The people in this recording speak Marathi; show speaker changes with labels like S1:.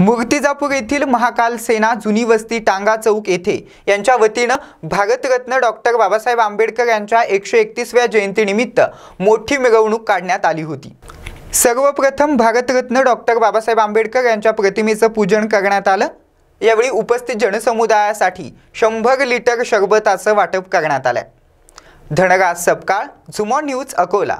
S1: मुक्तिजापूर येथील महाकाल सेना जुनी वस्ती टांगा चौक येथे यांच्या वतीनं भारतरत्न डॉक्टर बाबासाहेब आंबेडकर यांच्या एकशे एकतीसव्या जयंतीनिमित्त मोठी मिरवणूक काढण्यात आली होती सर्वप्रथम भारतरत्न डॉक्टर बाबासाहेब आंबेडकर यांच्या प्रतिमेचं पूजन करण्यात आलं यावेळी उपस्थित जनसमुदायासाठी शंभर
S2: लिटर शरबताचं वाटप करण्यात आलं
S3: धनराज सपकाळ झुमॉ न्यूज अकोला